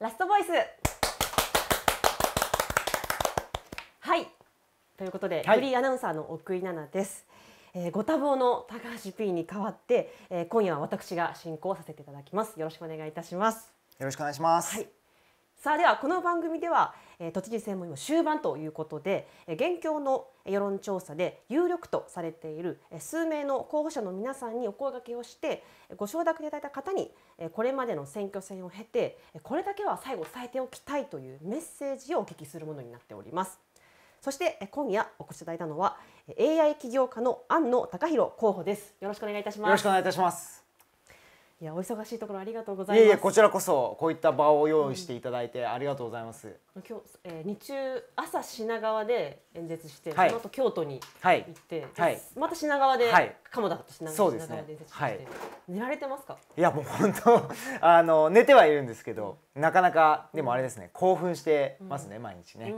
ラストボイスはいということで、はい、フリーアナウンサーの奥井奈々です、えー、ご多忙の高橋 P に代わって、えー、今夜は私が進行させていただきますよろしくお願いいたしますよろしくお願いしますはいさあではこの番組では、えー、都知事選も今終盤ということで、えー、現況の世論調査で有力とされている数名の候補者の皆さんにお声がけをしてご承諾いただいた方にこれまでの選挙戦を経てこれだけは最後伝えておきたいというメッセージをお聞きするものになっておりますそして今夜お越しいただいたのは AI 起業家の安野隆弘候補ですよろしくお願いいたしますよろしくお願いいたしますいやお忙しいところありがとうございます。いやこちらこそこういった場を用意していただいてありがとうございます。うん、今日、えー、日中朝品川で演説して、はい、その後京都に行って、はい、また品川で、はい、鴨田と品川で演説して、はい、寝られてますか？いやもう本当 あの寝てはいるんですけど、なかなかでもあれですね興奮してますね、うん、毎日ね。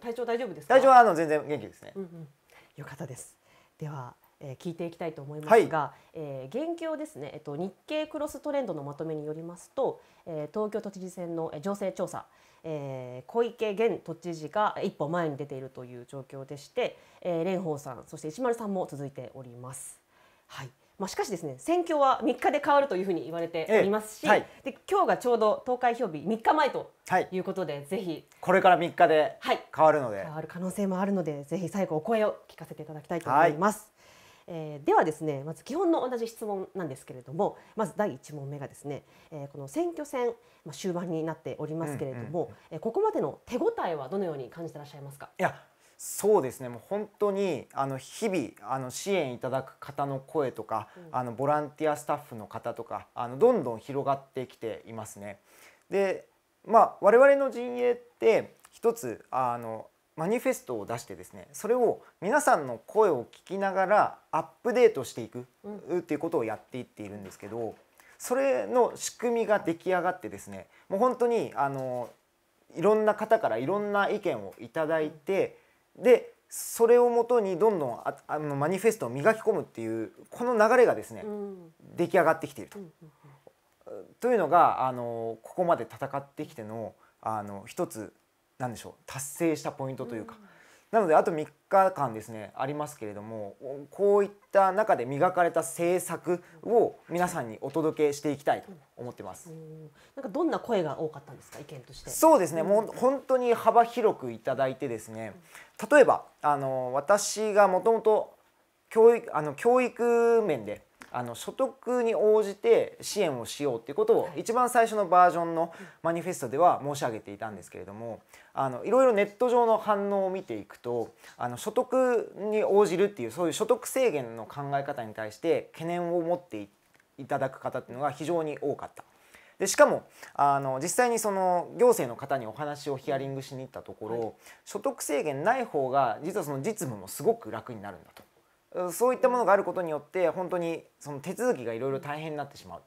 体調大丈夫ですか？体調はあの全然元気ですね。うんうん、よかったです。では。え聞いていきたいと思いますが、え現況ですね、えっと、日経クロストレンドのまとめによりますと、え東京都知事選の情勢調査、え小池現都知事が一歩前に出ているという状況でして、え蓮舫さんそして石丸さんも続いております。はいまあ、しかしですね選挙は3日で変わるというふうに言われていますし、で今日がちょうど投開票日3日前ということで、ぜひこれから3日で変わるので、はい、変わる可能性もあるのでぜひ最後お声を聞かせていただきたいと思います。えー、ではですねまず基本の同じ質問なんですけれどもまず第1問目がですね、えー、この選挙戦、まあ、終盤になっておりますけれども、えここまでの手応えはどのように感じてらっしゃいますかいやそうですねもう本当にあの日々あの支援いただく方の声とか、うん、あのボランティアスタッフの方とかあのどんどん広がってきていますね。でまあ、我々の陣営って一つあのマニフェストを出してですねそれを皆さんの声を聞きながらアップデートしていくっていうことをやっていっているんですけどそれの仕組みが出来上がってですねもう本当にあのいろんな方からいろんな意見をいただいてでそれをもとにどんどんああのマニフェストを磨き込むっていうこの流れがですね、出来上がってきていると。うというのがあのここまで戦ってきてのあの一つ何でしょう達成したポイントというか、なのであと3日間ですねありますけれどもこういった中で磨かれた政策を皆さんにお届けしていきたいと思ってます。うん、なんかどんな声が多かったんですか意見として。そうですね、うん、もう本当に幅広くいただいてですね、例えばあの私がもともと教育あの教育面であの所得に応じて支援をしようっていうことを一番最初のバージョンのマニフェストでは申し上げていたんですけれどもあのいろいろネット上の反応を見ていくとあの所得に応じるっていうそういう所得制限の考え方に対して懸念を持っていただく方っていうのが非常に多かった。でしかもあの実際にその行政の方にお話をヒアリングしに行ったところ、はい、所得制限ない方が実はその実務もすごく楽になるんだと。そういったものがあることによって本当にその手続きがいろいろ大変になってしま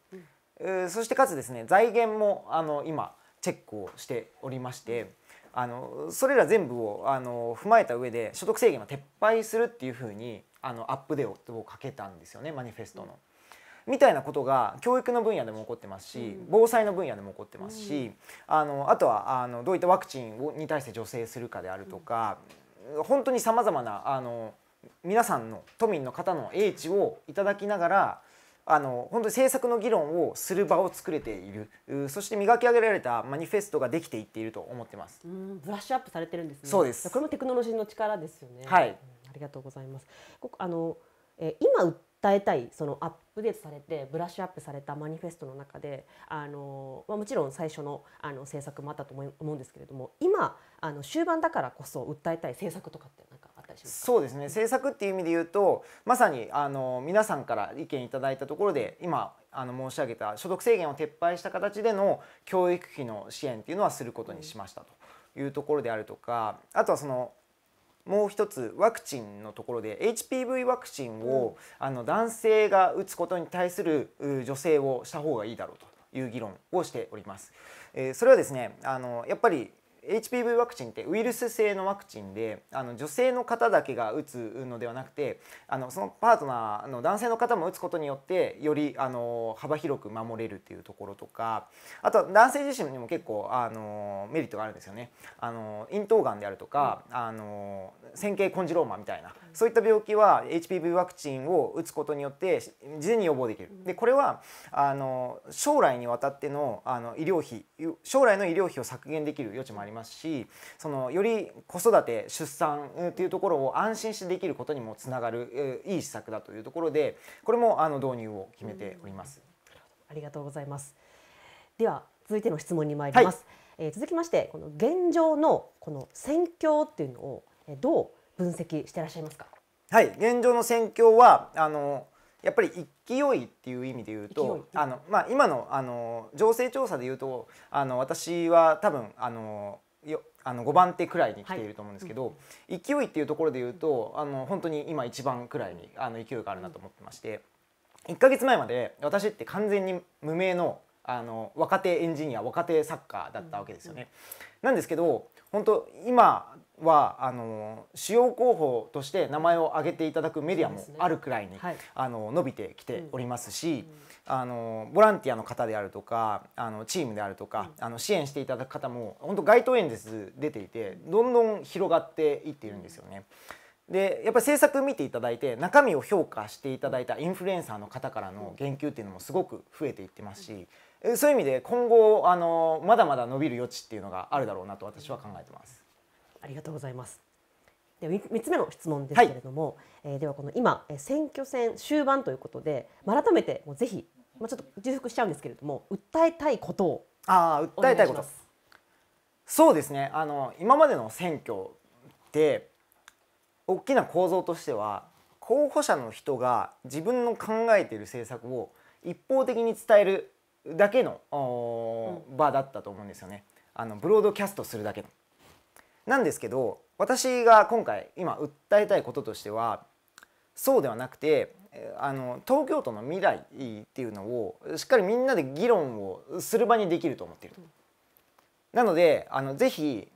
う、うん、そしてかつですね財源もあの今チェックをしておりまして。あのそれら全部をあの踏まえた上で所得制限は撤廃するっていうふうにあのアップデートをかけたんですよねマニフェストの。みたいなことが教育の分野でも起こってますし、防災の分野でも起こってますし、あのあとはあのどういったワクチンをに対して助成するかであるとか、本当にさまざまなあの皆さんの都民の方の英知をいただきながらあの本当に政策の議論をする場を作れているそして磨き上げられたマニフェストができていっていると思ってますうんブラッシュアップされてるんです、ね、そうですこれもテクノロジーの力ですよねはい、うん、ありがとうございますあの、え今訴えたいそのアップデートされてブラッシュアップされたマニフェストの中であの、まあ、もちろん最初のあの政策もあったと思うんですけれども今あの終盤だからこそ訴えたい政策とかってなかでしょうそうですね政策っていう意味で言うとまさにあの皆さんから意見いただいたところで今あの申し上げた所得制限を撤廃した形での教育費の支援っていうのはすることにしましたというところであるとかあとはそのもう一つワクチンのところで HPV ワクチンを、あの男性が打つことに対する女性をした方がいいだろうという議論をしております。えそれはですねあのやっぱり HPV ワクチンってウイルス性のワクチンであの女性の方だけが打つのではなくてあのそのパートナーの男性の方も打つことによってよりあの幅広く守れるっていうところとかあと男性自身にも結構あのメリットがあるんですよね。あの咽頭がんであるとか、うん、あの線形コンジローマみたいなそういった病気は HPV ワクチンを打つことによって事前に予防できる。でこれはあの将来にわたってのあの医療費将来の医療費を削減できる余地もありますしそのより子育て出産っていうところを安心してできることにもつながるいい施策だというところでこれもあの導入を決めております。ありがとうございます。では続いての質問に参ります。はい、えー、続きましてこの現状のこの選挙っていうのをどう分析してらっしゃいますかはい現状の戦況はあのやっぱり勢いっていう意味で言うとあの、まあ、今のあの情勢調査で言うとあの私は多分あのよあの5番手くらいに来ていると思うんですけど、はいうん、勢いっていうところで言うとあの本当に今一番くらいにあの勢いがあるなと思ってまして1か月前まで私って完全に無名のあの若手エンジニア若手サッカーだったわけですよね。うんうん、なんですけど本当今はあの主要候補として名前を挙げていただくメディアもあるくらいに、ねはい、あの伸びてきておりますし、うん、あのボランティアの方であるとかあのチームであるとか、うん、あの支援していただく方も本当街頭演説出ていてどんどん広がっていっているんですよね。でやっぱり政策見ていただいて中身を評価していただいたインフルエンサーの方からの言及っていうのもすごく増えていってますし。うんそういう意味で今後あのまだまだ伸びる余地っていうのがあるだろうなと私は考えてます。ありがとうございます。で三つ目の質問ですけれども、はい、えー、ではこの今選挙戦終盤ということで改めてもうぜひ、まあ、ちょっと重複しちゃうんですけれども訴えたいことをあ訴えたいことそうですねあの今までの選挙で大きな構造としては候補者の人が自分の考えている政策を一方的に伝えるだけの、うん、場だったと思うんですよねあのブロードキャストするだけの。なんですけど私が今回今訴えたいこととしてはそうではなくてあの東京都の未来っていうのをしっかりみんなで議論をする場にできると思っていると。なのであのぜひ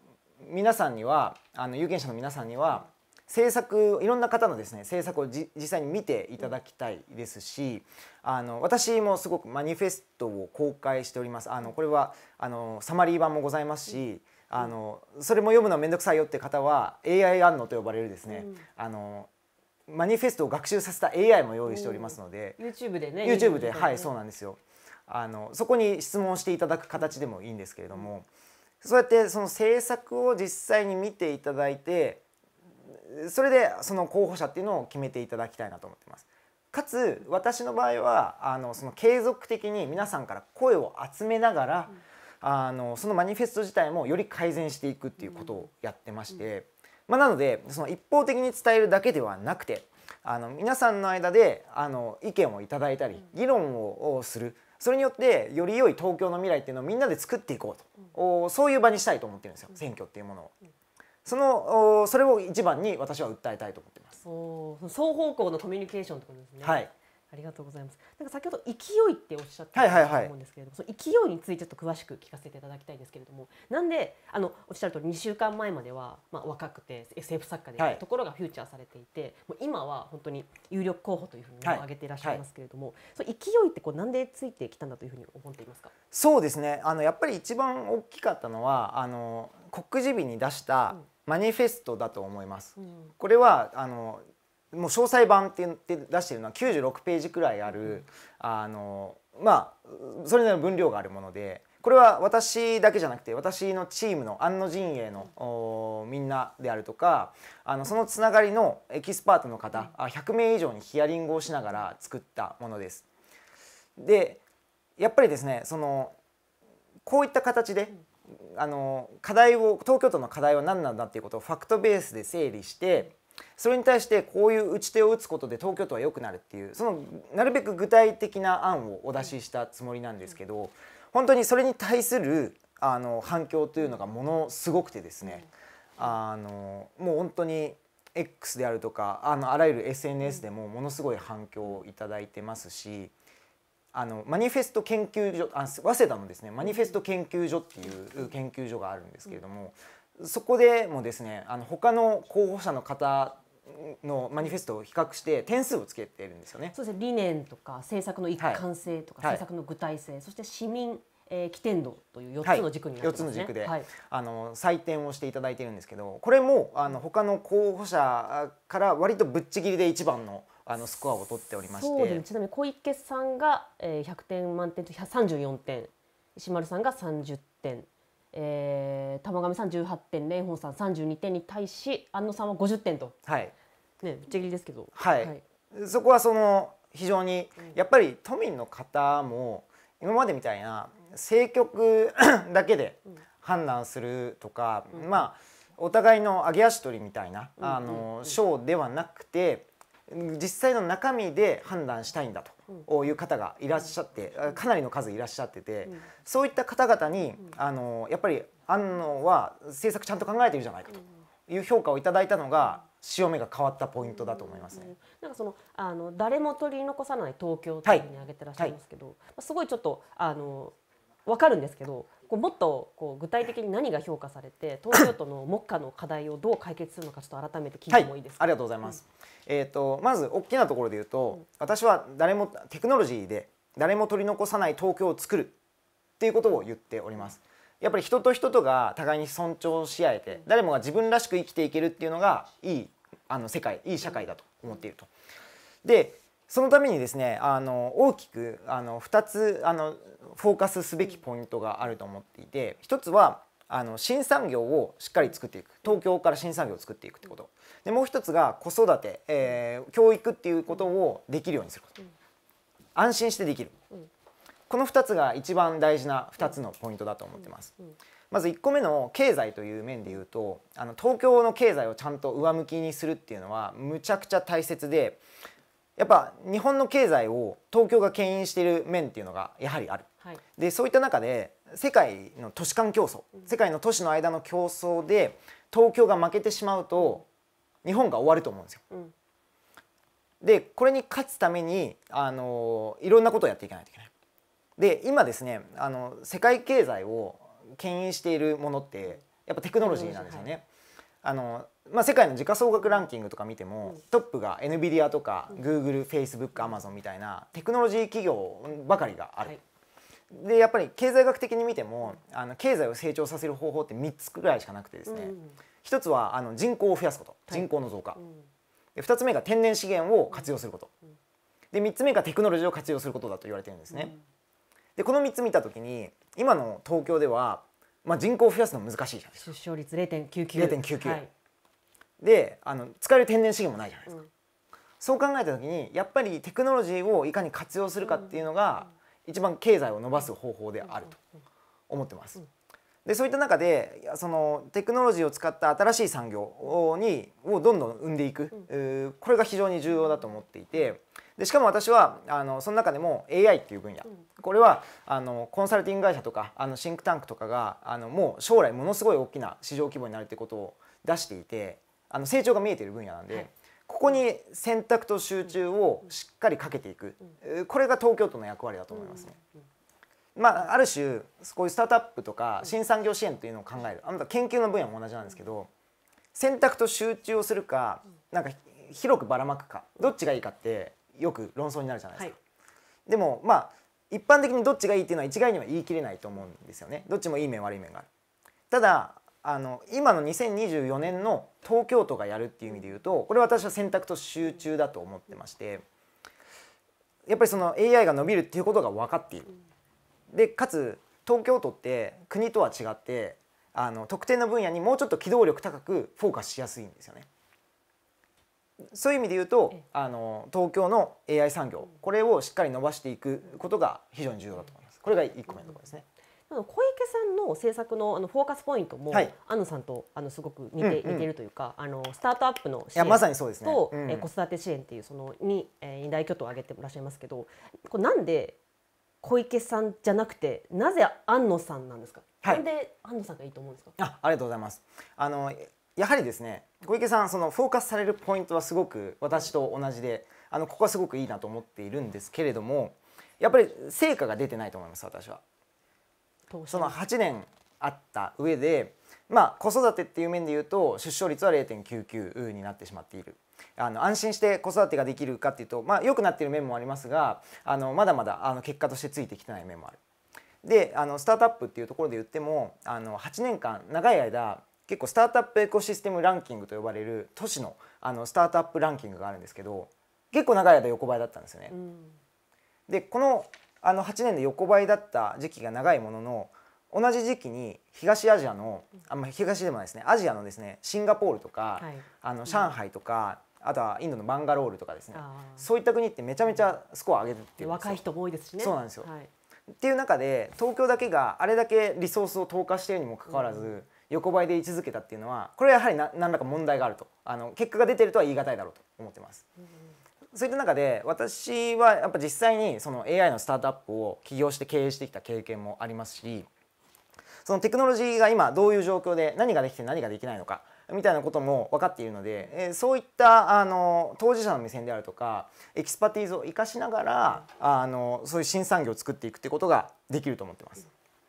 皆さんにはあの有権者の皆さんには、うん制作いろんな方のですね制作を実際に見ていただきたいですしあの私もすごくマニフェストを公開しておりますあのこれはあのサマリー版もございますし、あのそれも読むの面倒くさいよって方は AI 案のと呼ばれるですね、あのマニフェストを学習させた AI も用意しておりますので、うん、YouTube でね YouTube で、はいそうなんですよあのそこに質問していただく形でもいいんですけれども、うん、そうやってその制作を実際に見ていただいてそれでその候補者っていうのを決めていただきたいなと思ってます。かつ私の場合はあのその継続的に皆さんから声を集めながら、うん、あのそのマニフェスト自体もより改善していくっていうことをやってまして、うんうん、まあ、なのでその一方的に伝えるだけではなくてあの皆さんの間であの意見をいただいたり議論をするそれによってより良い東京の未来っていうのをみんなで作っていこうと、そういう場にしたいと思ってるんですよ選挙っていうものを。そのそれを一番に私は訴えたいと思っています。お双方向のコミュニケーションってことですね。はい。ありがとうございます。なんか先ほど勢いっておっしゃってたと思うんですけれども、はいはいはい、その勢いについてちょっと詳しく聞かせていただきたいんですけれども、なんであのおっしゃる通り二週間前まではまあ若くて SF 作家で、ところがフューチャーされていて、もう今は本当に有力候補というふうに挙げていらっしゃいますけれども、はいはい、その勢いってこうなんでついてきたんだというふうに思っていますか。そうですね。あのやっぱり一番大きかったのはあの告示日に出したマニフェストだと思います。うん、これはあのもう詳細版って出してるのは96ページくらいある、うん、あのまあそれなりの分量があるものでこれは私だけじゃなくて私のチームの安野陣営の、みんなであるとかあのそのつながりのエキスパートの方、うん、100名以上にヒアリングをしながら作ったものです。でやっぱりですねそのこういった形であの課題を東京都の課題は何なんだっていうことをファクトベースで整理してそれに対してこういう打ち手を打つことで東京都は良くなるっていうそのなるべく具体的な案をお出ししたつもりなんですけど本当にそれに対するあの反響というのがものすごくてですねあのもう本当に X であるとかあのあらゆる SNS でもものすごい反響を頂いてますし。あのマニフェスト研究所あ早稲田のですねマニフェスト研究所っていう研究所があるんですけれども、そこでもですねあの他の候補者の方のマニフェストを比較して点数をつけてるんですよね。そうですね理念とか政策の一貫性とか、はい、政策の具体性、はい、そして市民、えー、起点度という4つの軸になます、ねはい、つの軸で、はい、あの採点をしていただいてるんですけどこれもあの他の候補者から割とぶっちぎりで一番のあのスコアを取っておりまして、ね、ちなみに小池さんが、え100点満点と134点石丸さんが30点、えー、玉上さん18点蓮舫さん32点に対し安野さんは50点と。はいね、ぶっちゃけですけど、はい、はい、そこはその非常にやっぱり都民の方も今までみたいな政局 だけで判断するとか、うん、まあお互いの揚げ足取りみたいな、うん、あの、うん、ではなくて実際の中身で判断したいんだという方がいらっしゃってかなりの数いらっしゃっててそういった方々にあのやっぱり安納は政策ちゃんと考えてるじゃないかという評価をいただいたのが潮目が変わったポイントだと思いますね。うん、なんかそのあの誰も取り残さない東京というふうに挙げてらっしゃいますけど、はいはい、すごいちょっとあのわかるんですけど、こうもっとこう具体的に何が評価されて 東京都の目下の課題をどう解決するのかちょっと改めて聞いてもいいですか、はい、ありがとうございます、うん、えーと、まず大きなところで言うと、うん、私は誰もテクノロジーで誰も取り残さない東京を作るっていうことを言っておりますやっぱり人と人とが互いに尊重し合えて誰もが自分らしく生きていけるっていうのがいいあの世界いい社会だと思っていると。でそのためにですねあの大きくあの2つあのフォーカスすべきポイントがあると思っていて1つはあの新産業をしっかり作っていく東京から新産業を作っていくってことでもう一つが子育て、えー、教育っていうことをできるようにすること安心してできるこの2つが一番大事な2つのポイントだと思ってますまず1個目の経済という面でいうとあの東京の経済をちゃんと上向きにするっていうのはむちゃくちゃ大切でやっぱ日本の経済を東京が牽引している面っていうのがやはりある、はい、でそういった中で世界の都市間競争世界の都市の間の競争で東京が負けてしまうと日本が終わると思うんですよ。うん、でこれに勝つためにあのいろんなことをやっていかないといけない。で今ですねあの世界経済を牽引しているものってやっぱテクノロジーなんですよね。あのまあ、世界の時価総額ランキングとか見ても、トップが NVIDIA とか Google、Facebook、Amazon みたいなテクノロジー企業ばかりがある。はい、でやっぱり経済学的に見てもあの経済を成長させる方法って3つくらいしかなくてですね、うん、1つはあの人口を増やすこと、人口の増加、で2つ目が天然資源を活用すること、で3つ目がテクノロジーを活用することだと言われてるんですね。でこの3つ見た時に今の東京ではまあ、人口を増やすの難しいじゃないですか出生率0.99 0.99、はい、であの使える天然資源もないじゃないですか、うん、そう考えた時にやっぱりテクノロジーをいかに活用するかっていうのが、一番経済を伸ばす方法であると思ってます、うんうんでそういった中でそのテクノロジーを使った新しい産業にをどんどん生んでいく、うん、これが非常に重要だと思っていてでしかも私はあのその中でも AI っていう分野、うん、これはあのコンサルティング会社とかあのシンクタンクとかがあのもう将来ものすごい大きな市場規模になるってことを出していてあの成長が見えている分野なんで。はいここに選択と集中をしっかりかけていく、これが東京都の役割だと思いますね。うんうんまあ、ある種こういうスタートアップとか新産業支援というのを考えるあ研究の分野も同じなんですけど選択と集中をするかなんか広くばらまくかどっちがいいかってよく論争になるじゃないですか。はい、でもまあ一般的にどっちがいいっていうのは一概には言い切れないと思うんですよねどっちもいい面悪い面がある。ただあの今の2024年の東京都がやるっていう意味で言うとこれ私は選択と集中だと思ってましてやっぱりその AI が伸びるっていうことが分かっている。でかつ東京都って国とは違ってあの特定の分野にもうちょっと機動力高くフォーカスしやすいんですよね。そういう意味で言うとあの東京の AI 産業これをしっかり伸ばしていくことが非常に重要だと思います。これが1個目のところですね。小池さんの政策のあのフォーカスポイントも、はい、安野さんとあのすごく似て,、似ているというかあのスタートアップの支援まさにそうですね、ねえ子育て支援っていうそのに、え大巨頭を挙げていらっしゃいますけどこれなんで小池さんじゃなくてなぜ安野さんなんですか、はい、なんで安野さんがいいと思うんですかあありがとうございますあのやはりですね小池さんそのフォーカスされるポイントはすごく私と同じであのここはすごくいいなと思っているんですけれどもやっぱり成果が出てないと思います私は。その8年あった上で、まあ、子育てっていう面で言うと出生率は0.99になってしまっているあの安心して子育てができるかっていうと、まあ、良くなってる面もありますがあのまだまだあの結果としてついてきてない面もある。であのスタートアップっていうところで言ってもあの8年間長い間結構スタートアップエコシステムランキングと呼ばれる都市のあのスタートアップランキングがあるんですけど結構長い間横ばいだったんですよね。うん、でこのあの8年で横ばいだった時期が長いものの同じ時期に東アジアのあんま東でもないですねアジアのですねシンガポールとか、はい、あの上海とか、あとはインドのバンガロールとかですねそういった国ってめちゃめちゃスコア上げるって若い人も多いですしねそうなんですよ、はい、っていう中で東京だけがあれだけリソースを投下しているにもかかわらず、うん、横ばいで位置づけたっていうのはこれはやはり何らか問題があるとあの結果が出てるとは言い難いだろうと思ってます。うんそういった中で私はやっぱ実際にその AI のスタートアップを起業して経営してきた経験もありますしそのテクノロジーが今どういう状況で何ができて何ができないのかみたいなことも分かっているので、えそういったあの当事者の目線であるとかエキスパティーズを生かしながらあのそういう新産業を作っていくってことができると思ってます。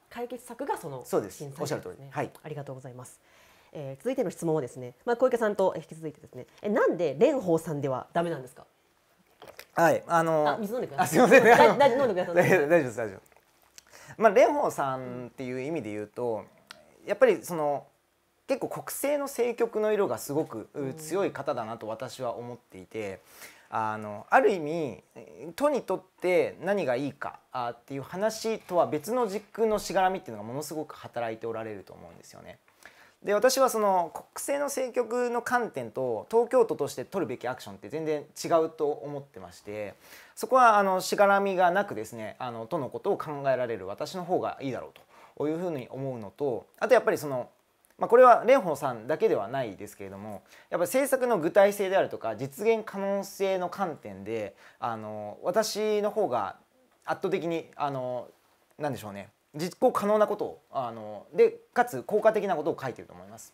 解決策がその新産業です、ね、おっしゃる通り、はい、ありがとうございます。えー、続いての質問はですね、まあ、小池さんと引き続いてですねえなんで蓮舫さんではだめなんですかはいあの水飲んでくださいすみません大丈夫飲んでください 大丈夫です大丈夫まあ蓮舫さんっていう意味で言うとやっぱりその結構国政の政局の色がすごく強い方だなと私は思っていて。あのある意味都にとって何がいいかあっていう話とは別の軸のしがらみっていうのがものすごく働いておられると思うんですよね。で私はその国政の政局の観点と東京都として取るべきアクションって全然違うと思ってましてそこはあのしがらみがなくですねあの都のことを考えられる私の方がいいだろうというふうに思うのとあとやっぱりそのまあ、これは蓮舫さんだけではないですけれどもやっぱり政策の具体性であるとか実現可能性の観点であの私の方が圧倒的にあのなんでしょうね実行可能なことをあのでかつ効果的なことを書いてると思います。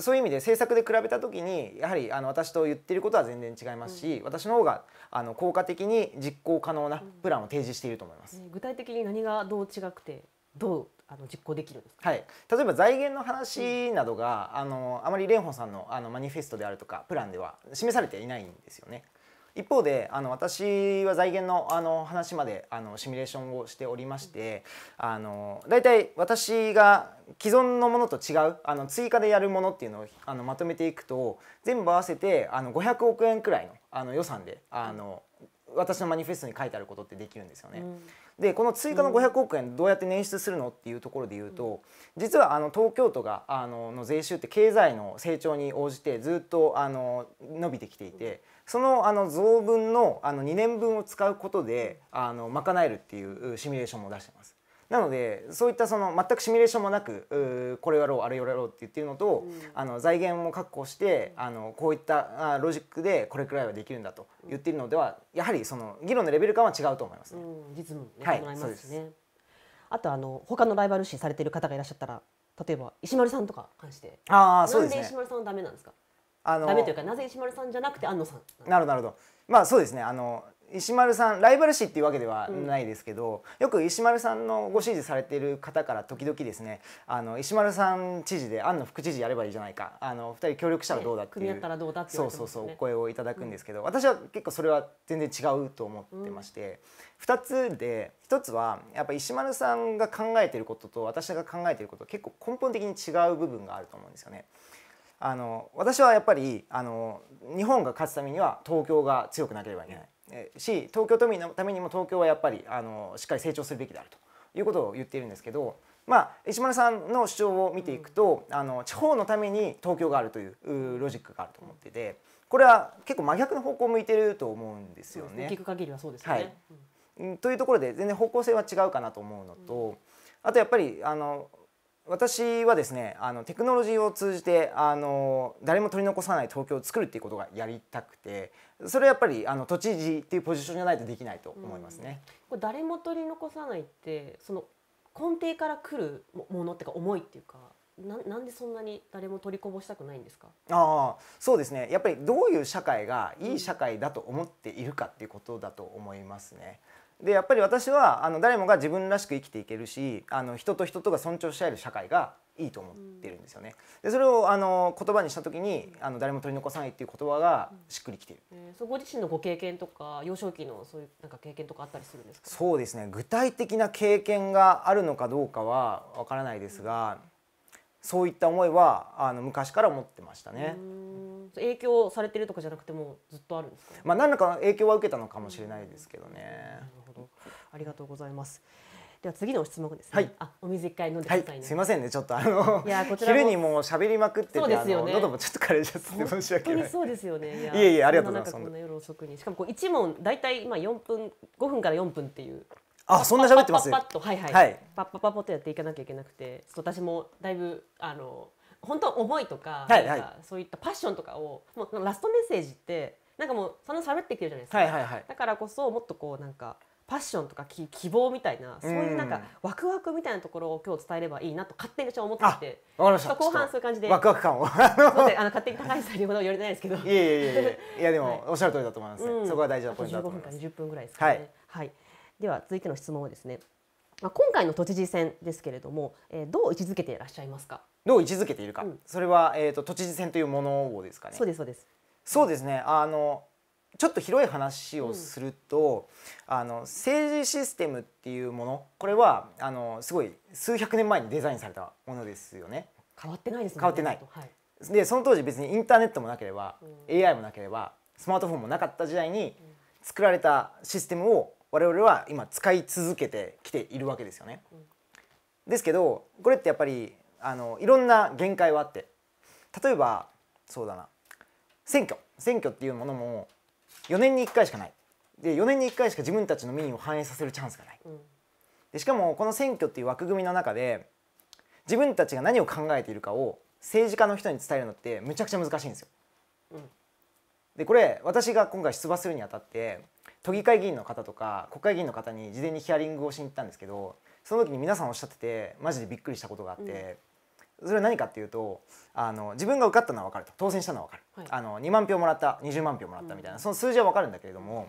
そういう意味で政策で比べた時にやはりあの私と言ってることは全然違いますし、うん、私の方があの効果的に実行可能なプランを提示していると思います、うん、具体的に何がどう違くてどうあの実行できるんですか、はい、例えば財源の話などが、うん、あのあまり蓮舫さんのあのマニフェストであるとかプランでは示されていないんですよね。一方であの私は財源のあの話まであのシミュレーションをしておりましてあの大体私が既存のものと違うあの追加でやるものっていうのをあのまとめていくと全部合わせてあの500億円くらいのあの予算であの私のマニフェストに書いてあることってできるんですよね。うんでこの追加の500億円どうやって捻出するのっていうところで言うと、実はあの東京都があのの税収って経済の成長に応じてずっとあの伸びてきていて。そのあの増分のあの2年分を使うことであの賄えるっていうシミュレーションも出してます。なのでそういったその全くシミュレーションもなくこれをやろうあれをやろうって言っいうのと、うん、あの財源も確保してあのこういったあロジックでこれくらいはできるんだと言っているのではやはりその議論のレベル感は違うと思いますね。うん、実ズムね、はい、そうですねあとあの他のライバル視されている方がいらっしゃったら例えば石丸さんとか関してあそうです、ね、なんで石丸さんはダメなんですかあのダメというかなぜ石丸さんじゃなくて安野さんなるほどなるほどまあそうですねあの石丸さんライバル視っていうわけではないですけど、うん、よく石丸さんのご支持されている方から時々ですねあの石丸さん知事で安野副知事やればいいじゃないかあの2人協力したらどうだっていう、ね、そうそうそうお声をいただくんですけど、うん、私は結構それは全然違うと思ってまして、うん、2つで1つはやっぱ石丸さんが考えてることと私が考えてること結構根本的に違う部分があると思うんですよね。あの私はやっぱりあの日本が勝つためには東京が強くなければいけない。し東京都民のためにも東京はやっぱりあのしっかり成長するべきであるということを言っているんですけど、まあ、石丸さんの主張を見ていくと、あの地方のために東京があるというロジックがあると思っててこれは結構真逆の方向を向いてると思うんですよね。ね聞く限りはそうですね、はいというところで全然方向性は違うかなと思うのと、あとやっぱりあの私はですねあのテクノロジーを通じてあの誰も取り残さない東京を作るっていうことがやりたくてそれはやっぱりあの都知事っていうポジションじゃないとできないと思いますね。うん、これ誰も取り残さないってその根底から来るものっていうか思いっていうかななんでそんなに誰も取りこぼしたくないんですかあそうですねやっぱりどういう社会がいい社会だと思っているかっていうことだと思いますね。でやっぱり私はあの誰もが自分らしく生きていけるしあの人と人とが尊重し合える社会がいいと思ってるんですよね。でそれをあの言葉にした時に、あの誰も取り残さないっていう言葉がしっくりきている。うん、えー、そご自身のご経験とか幼少期のそういうなんか経験とかあったりするんですか。そうですね。具体的な経験があるのかどうかはわからないですが、うん、そういった思いはあの昔から思ってましたね。影響されてるとかじゃなくてもずっとあるんですか、まあ何らかの影響は受けたのかもしれないですけどね。うんありがとうございます。では次の質問ですね。はい、あ、お水一回飲んでください、ねはい、すみませんね、ちょっとあのいやこちら昼にもう喋りまくってて、そうですよね、喉もちょっと枯れちゃって申し訳ない。そうですよね。いやいや、ありがとうございます。夜遅くにしかもこう一問だいたい今四分五分から四分っていう。あ、そんな喋ってます、ね。パッパッとはいはい。はい、パッパッパッとやっていかなきゃいけなくて、私もだいぶあの本当思いとか、はいはい、そういったパッションとかをもうラストメッセージってなんかもうその喋ってきてるじゃないですか。はいはいはい。だからこそもっとこうなんか。パッションとか希望みたいな、そういうなんかワクワクみたいなところを今日伝えればいいなと勝手に私は思っていて後半そういう感じでワクワク感をあの勝手に高橋さんにほど言われてないですけどいやいやいやいやいやでも、おっしゃる通りだと思います、ねうん、そこは大事なポイントだと思います分から20分ぐらいですかね、はい、はい、では続いての質問はですねまあ、今回の都知事選ですけれども、えー、どう位置づけていらっしゃいますかどう位置づけているか、うん、それは、えーと、と都知事選というものをですかねそうですそうですそうですねあのちょっと広い話をすると、うん、あの政治システムっていうものこれはあのすごい数百年前にデザインされたものですよね。変わってないです、ね、変わってない。はい、でその当時別にインターネットもなければ、うん、AI もなければスマートフォンもなかった時代に作られたシステムを我々は今使い続けてきているわけですよね。うん、ですけどこれってやっぱりあのいろんな限界はあって例えばそうだな選挙選挙っていうものも4年に1回しかないで4年に1回しか自分たちの民意を反映させるチャンスがない、でしかもこの選挙っていう枠組みの中で自分たちが何を考えているかを政治家の人に伝えるのってむちゃくちゃ難しいんですよ、うん、でこれ私が今回出馬するにあたって都議会議員の方とか国会議員の方に事前にヒアリングをしに行ったんですけどその時に皆さんおっしゃっててマジでびっくりしたことがあって、それは何かっていうとあの自分が受かったのは分かると当選したのは分かる、はい、あの2万票もらった20万票もらったみたいな、うん、その数字は分かるんだけれども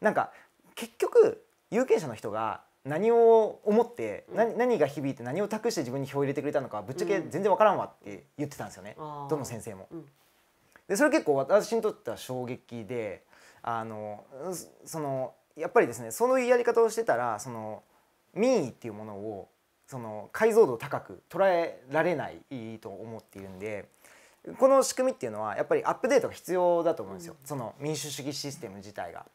なんか結局有権者の人が何を思って何何が響いて何を託して自分に票を入れてくれたのかぶっちゃけ全然分からんわって言ってたんですよね、うん、どの先生も。でそれ結構私にとっては衝撃であのそのやっぱりですねそういうやり方をしてたらその民意っていうものをその解像度高く捉えられないと思っているんでこの仕組みっていうのはやっぱりアップデートが必要だと思うんですよ、その民主主義システム自体が。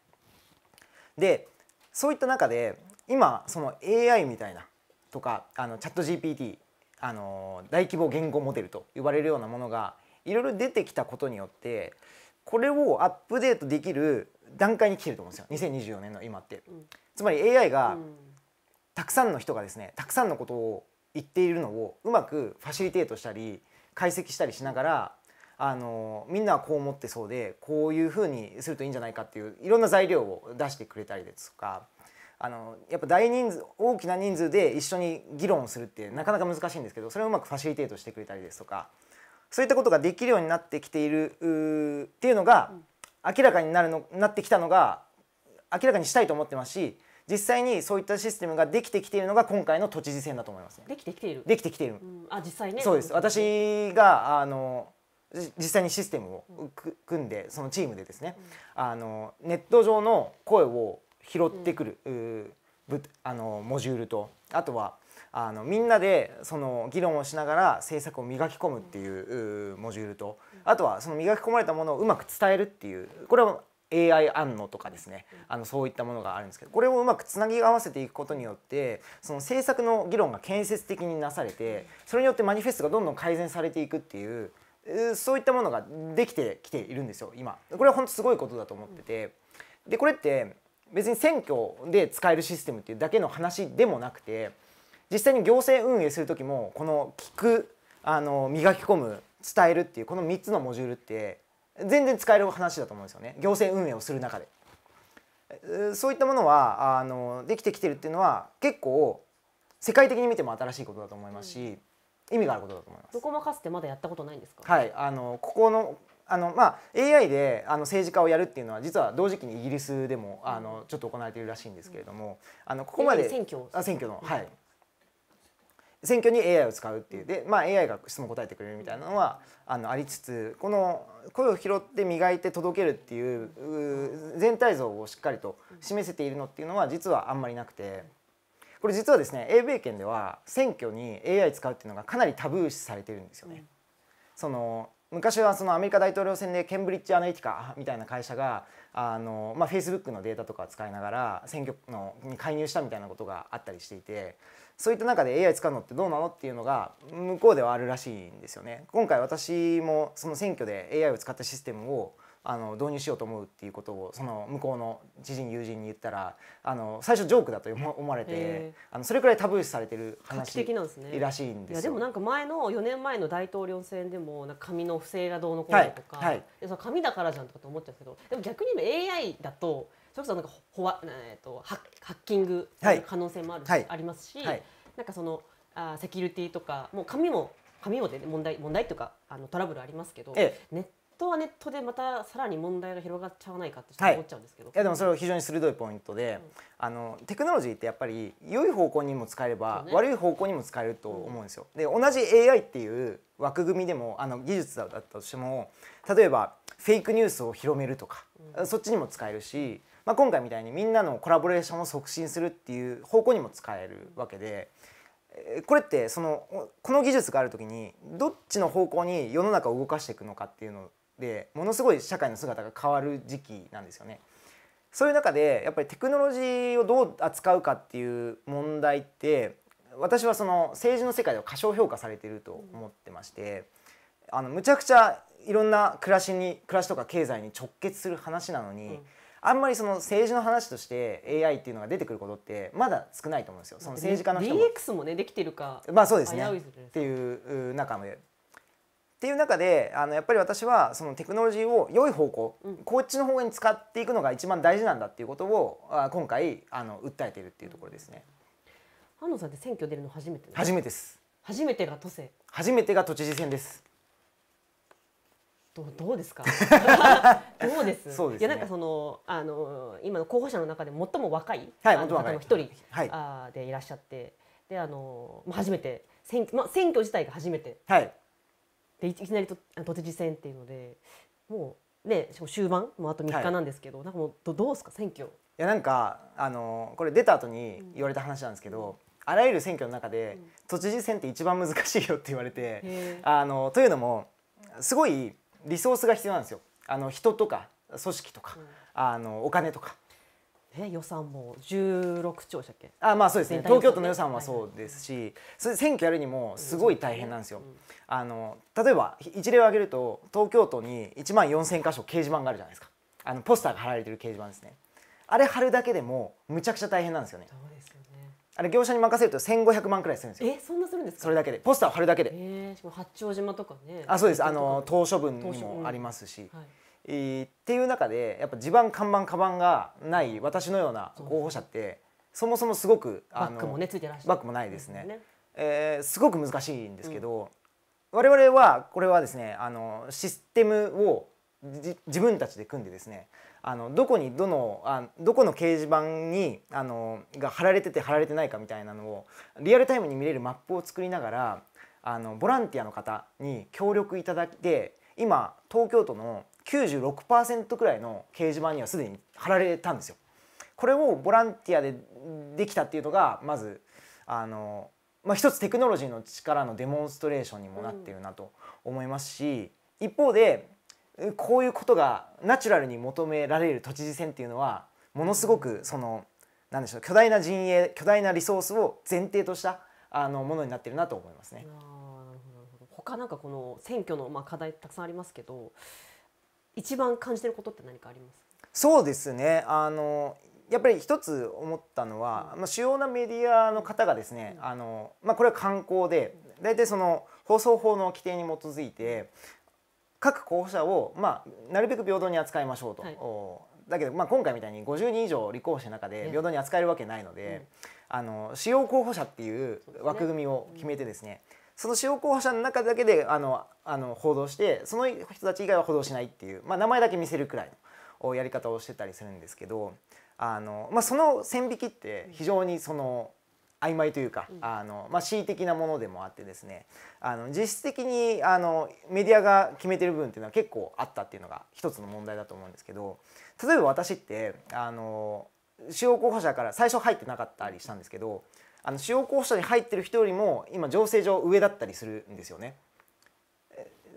でそういった中で今その AI みたいなとかあのチャット GPT あの大規模言語モデルと呼ばれるようなものがいろいろ出てきたことによってこれをアップデートできる段階に来てると思うんですよ2024年の今って。つまり AI がたくさんの人がですねたくさんのことを言っているのをうまくファシリテートしたり解析したりしながらあのみんなはこう思ってそうでこういうふうにするといいんじゃないかっていういろんな材料を出してくれたりですとかあのやっぱ大人数大きな人数で一緒に議論するってなかなか難しいんですけどそれをうまくファシリテートしてくれたりですとかそういったことができるようになってきているっていうのが明らかになるのなってきたのが明らかにしたいと思ってますし実際にそういったシステムができてきているのが今回の都知事選だと思います、ね、できてきているできてきている、うん、あ実際ねそうです私があの実際にシステムを組んで、そのチームでですね、うん、あのネット上の声を拾ってくる、うん、ぶあのモジュールとあとはあのみんなでその議論をしながら政策を磨き込むっていう,、うモジュールとあとはその磨き込まれたものをうまく伝えるっていうこれは AI 案のとかですねあのそういったものがあるんですけどこれをうまくつなぎ合わせていくことによってその政策の議論が建設的になされてそれによってマニフェストがどんどん改善されていくっていうそういったものができてきているんですよ今。これは本当すごいことだと思っててでこれって別に選挙で使えるシステムっていうだけの話でもなくて実際に行政運営する時もこの聞くあの磨き込む伝えるっていうこの3つのモジュールって全然使える話だと思うんですよね行政運営をする中で。そういったものはあのできてきてるっていうのは結構世界的に見ても新しいことだと思いますし、うん、意味があることだと思います。どこもかつてまだやったことないんですか。はい、あのここのあのまあ AI であの政治家をやるっていうのは実は同時期にイギリスでもあのちょっと行われているらしいんですけれども、うん、あのここまで選挙あ選挙の、はい、選挙に AI を使うっていうで、まあ、AI が質問答えてくれるみたいなのはあのありつつこの声を拾って磨いて届けるっていう全体像をしっかりと示せているのっていうのは実はあんまりなくてこれ実はですね英米圏では選挙に AI 使うっていうのがかなりタブー視されてるんですよね。その昔はそのアメリカ大統領選でケンブリッジ・アナリティカみたいな会社があの、まあ、ブックのデータとかを使いながら選挙のに介入したみたいなことがあったりしていてそういった中で AI 使うのってどうなのっていうのが向こうではあるらしいんですよね。今回私もその選挙で AI を使ったシステムをあの導入しようと思うっていうことをその向こうの知人友人に言ったらあの最初ジョークだと思われて、あのそれくらいタブー視されてる話的なんですねらしいんですよ。いやでもなんか前の4年前の大統領選でもなんか紙の不正がどうのこうのとか、はいはい、その紙だからじゃんとかと思っちゃうけどでも逆に今 AI だとそれこそなんかホワ、えー、とハッハッキング可能性もある、はい、ありますし、はい、なんかそのあセキュリティとかもう紙も紙もで問題問題というかあのトラブルありますけど、ええ、ネッとはネットでまたさらに問題が広がっちゃわないかって思っちゃうんですけど、はい、いやでもそれは非常に鋭いポイントで、うん、あのテクノロジーってやっぱり良い方向にも使えれば、ね、悪い方向にも使えると思うんですよ。で同じ AI っていう枠組みでもあの技術だったとしても例えばフェイクニュースを広めるとか、うん、そっちにも使えるし、まあ、今回みたいにみんなのコラボレーションを促進するっていう方向にも使えるわけで。これってそのこの技術がある時にどっちの方向に世の中を動かしていくのかっていうのでものすごい社会の姿が変わる時期なんですよね。そういう中でやっぱりテクノロジーをどう扱うかっていう問題って私はその政治の世界では過小評価されていると思ってまして、あのむちゃくちゃいろんな暮らしに暮らしとか経済に直結する話なのに、うん、あんまりその政治の話として AI っていうのが出てくることってまだ少ないと思うんですよ。その政治家の人も DX もねできてるかまあそうですねっていう中でっていう中であのやっぱり私はそのテクノロジーを良い方向、うん、こっちの方に使っていくのが一番大事なんだっていうことをあ今回あの訴えているっていうところですね。安野さんって選挙出るの初めて初めてです。初めてが都政。初めてが都知事選です。どうどうですか。どうです。そうです、ね、いやなんかそのあの今の候補者の中で最も若い、はい、方の一人、はい、あでいらっしゃって、であの初めて選挙まあ選挙自体が初めて。はい。でいきなりと都知事選っていうのでもうね終盤もうあと3日なんですけど、はい、なんかもうどどうですか選挙いやなんかあのこれ出た後に言われた話なんですけど、うん、あらゆる選挙の中で、都知事選って一番難しいよって言われて、うん、あのというのもすごいリソースが必要なんですよあの人とか組織とか、うん、あのお金とか。え予算も16兆でしたっけあまあそうですね東京都の予算はそうですし、はいはい、それ選挙やるにもすごい大変なんですよ、うんうん、あの例えば一例を挙げると東京都に1万4000箇所掲示板があるじゃないですかあのポスターが貼られてる掲示板ですねあれ貼るだけでもむちゃくちゃ大変なんですよね、ね、あれ業者に任せると1500万くらいするんですよえそんなするんですかそれだけでポスターを貼るだけでえー、しかも八丁島とかねあそうですあの島処分にもありますし、うんはいっていう中でやっぱ地盤看板カバンがない私のような候補者ってそもそもすごくあのバックもねついてらっしゃるバックもないですね、ね、えー、すごく難しいんですけど、うん、我々はこれはですねあのシステムを自分たちで組んでですねあのどこにどのあどこの掲示板にあのが貼られてて貼られてないかみたいなのをリアルタイムに見れるマップを作りながらあのボランティアの方に協力いただいて今東京都の96%くらいの掲示板にはすでに貼られたんですよ。これをボランティアでできたっていうのがまずあの、まあ、一つテクノロジーの力のデモンストレーションにもなってるなと思いますし、一方でこういうことがナチュラルに求められる都知事選っていうのはものすごくその何でしょう巨大な陣営巨大なリソースを前提としたあのものになってるなと思いますね。他なんかこの選挙のまあ課題たくさんありますけど一番感じてることって何かありますそうですねあのやっぱり一つ思ったのは、まあ、主要なメディアの方がですね、あのまあ、これは観光で大体その放送法の規定に基づいて各候補者を、まあ、なるべく平等に扱いましょうと、はい、だけど、まあ、今回みたいに50人以上立候補者の中で平等に扱えるわけないので、あの主要候補者っていう枠組みを決めてですね、その主要候補者の中だけであのあの報道してその人たち以外は報道しないっていう、まあ、名前だけ見せるくらいのやり方をしてたりするんですけどあの、まあ、その線引きって非常にその曖昧というか、あのまあ、恣意的なものでもあってですねあの実質的にあのメディアが決めてる部分っていうのは結構あったっていうのが一つの問題だと思うんですけど例えば私ってあの主要候補者から最初入ってなかったりしたんですけどあの主要候補者に入ってる人よりも今情勢上上だったりするんですよね。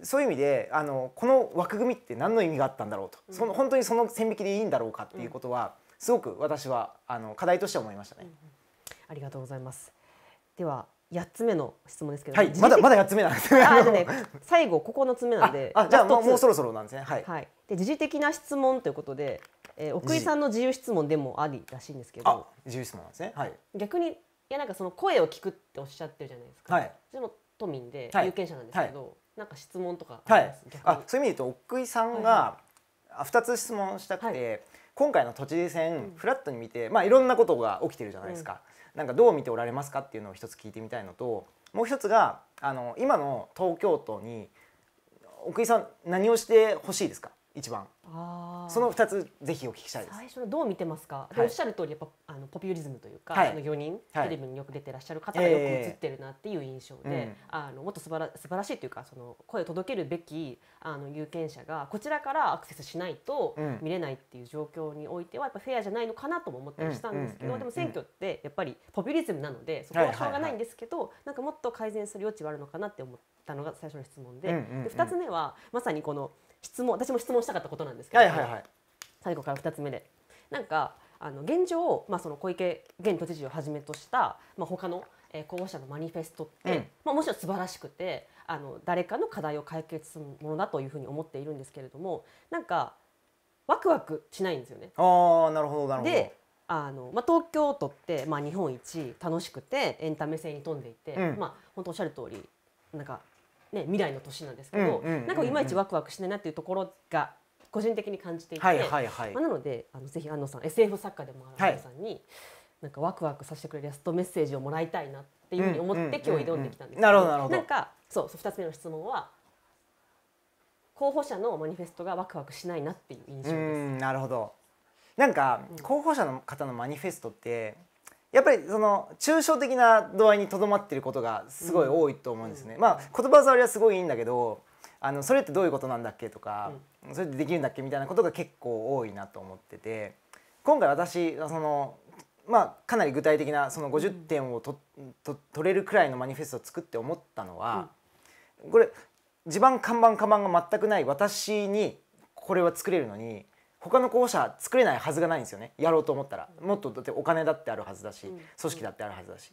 そういう意味であのこの枠組みって何の意味があったんだろうと、うん、その本当にその線引きでいいんだろうかっていうことは、うん、すごく私はあの課題として思いましたね、うんありがとうございます。では8つ目の質問ですけど、はいまだまだ8つ目なんです ね、最後9つ目なんであじゃあもうもうそろそろなんですねはい、はい、で時事的な質問ということで、えー、奥井さんの自由質問でもありらしいんですけど自由質問なんですねはい逆にやなんかその声を聞くっておっしゃってるじゃないですか、はい、でも都民で有権者なんですけど、はい、なんか質問とかあ、はい、そういう意味で言うと奥井さんが2つ質問したくて、今回の都知事選、フラットに見て、まあ、いろんなことが起きてるじゃないですか、うん、なんかどう見ておられますかっていうのを一つ聞いてみたいのともう一つがあの今の東京都に奥井さん何をしてほしいですか一番その2つぜひお聞きしたいです最初のどう見てますか、はい、おっしゃる通りやっぱあのポピュリズムというか、はい、あの4人、はい、テレビによく出てらっしゃる方がよく映ってるなっていう印象で、えー、あのもっと素晴ら素晴らしいというかその声を届けるべきあの有権者がこちらからアクセスしないと見れないっていう状況においてはやっぱフェアじゃないのかなとも思ったりしたんですけど、でも選挙ってやっぱりポピュリズムなのでそこはしょうがないんですけど、はいはいはい、なんかもっと改善する余地はあるのかなって思ったのが最初の質問でうんうんうん、で2つ目はまさにこの「質問私も質問したかったことなんですけど、はいはいはい、最後から2つ目で。なんかあの現状、まあ、その小池現都知事をはじめとした、まあ、他の候補者のマニフェストって、うん、まあ、もちろん素晴らしくてあの誰かの課題を解決するものだというふうに思っているんですけれどもなんかワクワクしないんですよね。あなるほどなるほどであのまあ、東京都って、まあ、日本一楽しくてエンタメ性に富んでいて、うん、まあ、本当おっしゃる通りなんかね、未来の年なんですけど、なんかいまいちワクワクしないなっていうところが個人的に感じていて、はいはいはい、まあ、なのであのぜひ安野さん SF 作家でもある安野さんに、はい、なんかワクワクさせてくれるラストメッセージをもらいたいなっていうふうに思って今日挑んできたんですけど、なるほどなんかそうそ2つ目の質問は候補者のマニフェストがワクワクしないなっていう印象です。なるほどなんか候補者の方のマニフェストってやっぱりその抽象的な度合いにとどまっていることがすごい多いと思うんですね。うん、まあ言葉触りはすごいいいんだけどあのそれってどういうことなんだっけとか、うん、それってできるんだっけみたいなことが結構多いなと思ってて今回私そのまあかなり具体的なその50点をとと取れるくらいのマニフェストを作って思ったのは、うん、これ地盤看板看板が全くない私にこれは作れるのに他の候補者作れないはずがないんですよねやろうと思ったらもっとだってお金だってあるはずだし組織だってあるはずだし、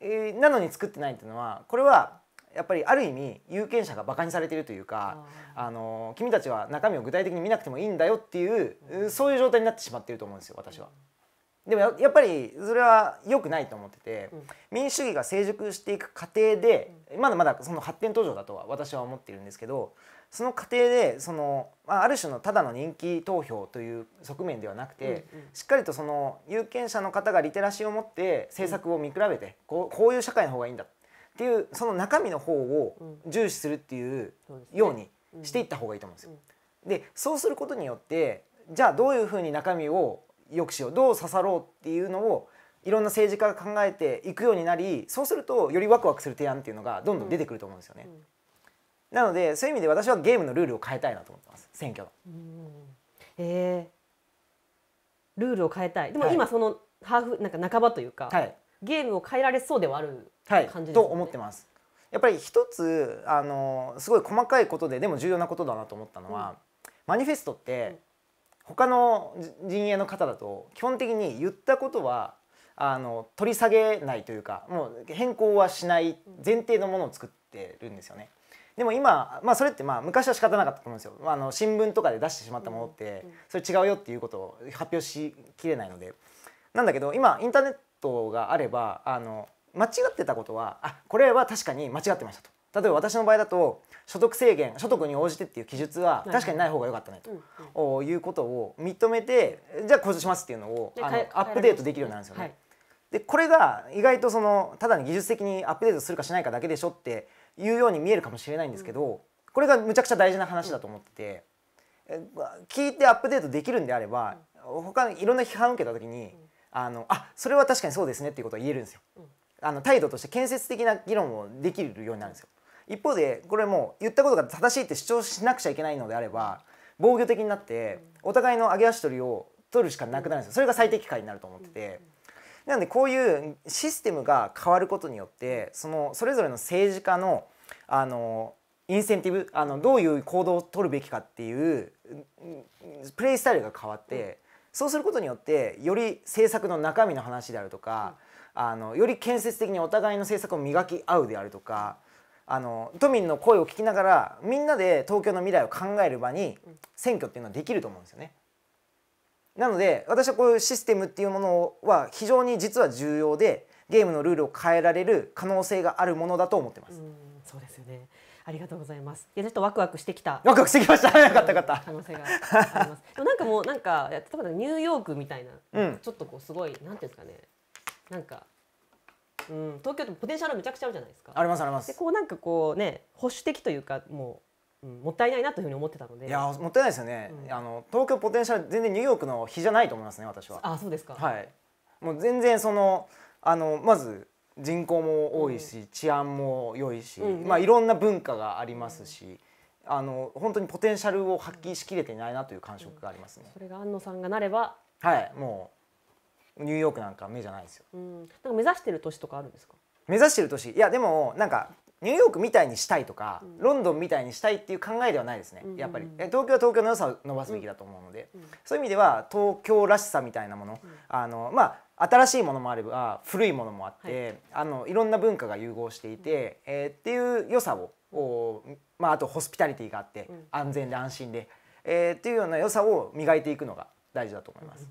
えー、なのに作ってないっていうのはこれはやっぱりある意味有権者がバカにされているというかあの君たちは中身を具体的に見なくてもいいんだよっていうそういう状態になってしまってると思うんですよ私は。でもやっぱりそれは良くないと思ってて、民主主義が成熟していく過程でまだまだその発展途上だとは私は思っているんですけどその過程でその、まあ、ある種のただの人気投票という側面ではなくて、しっかりとその有権者の方がリテラシーを持って政策を見比べて、こうこういう社会の方がいいんだっていうその中身の方を重視するっていうようにしていった方がいいと思うんですよ。でそうすることによってじゃあどういうふうに中身を良くしようどう刺さろうっていうのをいろんな政治家が考えていくようになりそうするとよりワクワクする提案っていうのがどんどん出てくると思うんですよね。うんうんなのでそういう意味で私はゲームのルールを変えたいなと思ってます選挙の。えー、ルールを変えたいでも今その、ハーフなんか半ばというか、はい、ゲームを変えられそうではある感じ、ねはい、と思ってます。やっぱり一つあのすごい細かいことででも重要なことだなと思ったのは、うん、マニフェストって他の陣営の方だと基本的に言ったことはあの取り下げないというかもう変更はしない前提のものを作ってるんですよね。うんでも今、まあ、それってまあ昔は仕方なかったと思うんですよ、まあ、あの新聞とかで出してしまったものって、それ違うよっていうことを発表しきれないのでなんだけど今インターネットがあればあの間違ってたことはあこれは確かに間違ってましたと例えば私の場合だと所得制限所得に応じてっていう記述は確かにない方が良かったねということを認めてじゃあこしますっていうのをあのアップデートできるようになるんですよね。でこれが意外とそのただに技術的にアップデートするかしないかだけでしょっていうように見えるかもしれないんですけど、これがむちゃくちゃ大事な話だと思ってて、聞いてアップデートできるんであれば、他のいろんな批判を受けた時に、あのあそれは確かにそうですねっていうことは言えるんですよ。あの態度として建設的な議論をできるようになるんですよ。一方でこれも言ったことが正しいって主張しなくちゃいけないのであれば防御的になってお互いの上げ足取りを取るしかなくなるんですよそれが最適解になると思っててなのでこういうシステムが変わることによってそのそれぞれの政治家のあのインセンティブあのどういう行動を取るべきかっていうプレイスタイルが変わって、そうすることによってより政策の中身の話であるとか、あのより建設的にお互いの政策を磨き合うであるとか。あの都民の声を聞きながらみんなで東京の未来を考える場に選挙っていうのはできると思うんですよね。なので私はこういうシステムっていうものは非常に実は重要でゲームのルールを変えられる可能性があるものだと思ってます。うそうですよねありがとうございます。いやちょっとワクワクしてきた。ワクワクしてきました。よかったよかった。可能性があります。でもなんかもうなんかや例えばニューヨークみたいな、うん、ちょっとこうすごいなんていうんですかね、なんかうん東京ってポテンシャルめちゃくちゃあるじゃないですか。ありますあります。でこうなんかこうね保守的というかもう。もったいないなというふうに思ってたのでいやもったいないですよね、うん、あの東京ポテンシャル全然ニューヨークの比じゃないと思いますね私はあそうですかはいもう全然そのあのまず人口も多いし、うん、治安も良いし、まあ、いろんな文化がありますし、あの本当にポテンシャルを発揮しきれていないなという感触がありますね、それが安野さんがなればはいもうニューヨークなんか目じゃないですよ、うん、なんか目指してる都市とかあるんですか目指してる都市いやでもなんかニューヨークみたいにしたいとか、うん、ロンドンみたいにしたいっていう考えではないですね、やっぱり東京は東京の良さを伸ばすべきだと思うので、うんうん、そういう意味では東京らしさみたいなもの,、あのまあ、新しいものもあれば古いものもあって、はい、あのいろんな文化が融合していて、えー、っていう良さをお、まあ、あとホスピタリティがあって、安全で安心で、えー、っていうような良さを磨いていくのが大事だと思います。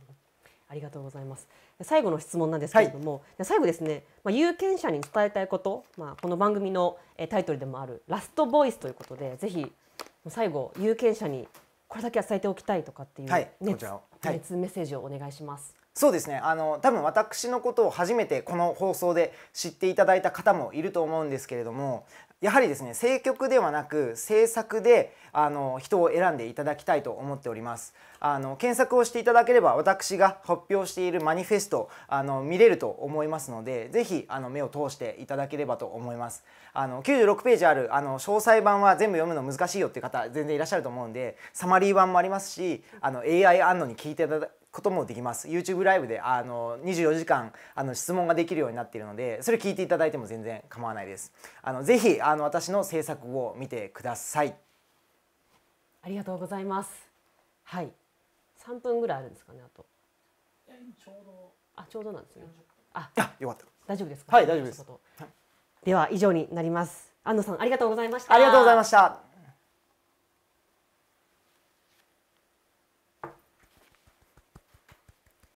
ありがとうございます最後の質問なんですけれども、はい、最後ですね、まあ、有権者に伝えたいこと、まあ、この番組のタイトルでもある「ラストボイス」ということでぜひ最後有権者にこれだけは伝えておきたいとかっていう、はい、はい、熱メッセージをお願いします。そうですねあの多分私のことを初めてこの放送で知っていただいた方もいると思うんですけれどもやはりですね政局ではなく政策であの人を選んでいただきたいと思っておりますあの検索をしていただければ私が発表しているマニフェストあの見れると思いますので是非あの目を通していただければと思いますあの96ページあるあの詳細版は全部読むの難しいよっていう方全然いらっしゃると思うんでサマリー版もありますしあの AI 案のに聞いていただこともできます YouTube ライブであの24時間あの質問ができるようになっているのでそれ聞いていただいても全然構わないですあのぜひあの私の制作を見てくださいありがとうございますはい3分ぐらいあるんですかねあとちょうどあちょうどなんですねあよかった大丈夫ですかはい大丈夫ですでは以上になります安野さんありがとうございましたありがとうございました